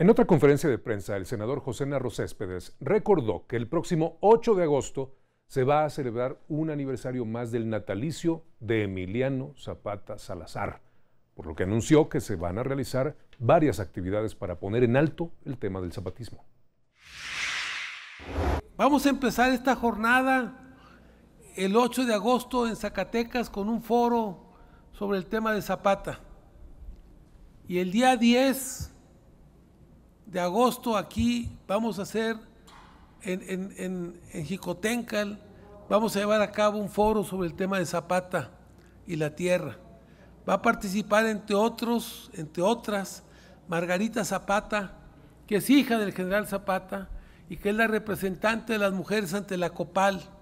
En otra conferencia de prensa, el senador José Narro Céspedes recordó que el próximo 8 de agosto se va a celebrar un aniversario más del natalicio de Emiliano Zapata Salazar, por lo que anunció que se van a realizar varias actividades para poner en alto el tema del zapatismo. Vamos a empezar esta jornada el 8 de agosto en Zacatecas con un foro sobre el tema de Zapata. Y el día 10 de agosto aquí vamos a hacer en, en, Jicotencal, vamos a llevar a cabo un foro sobre el tema de Zapata y la tierra. Va a participar entre otros, entre otras, Margarita Zapata, que es hija del general Zapata y que es la representante de las mujeres ante la COPAL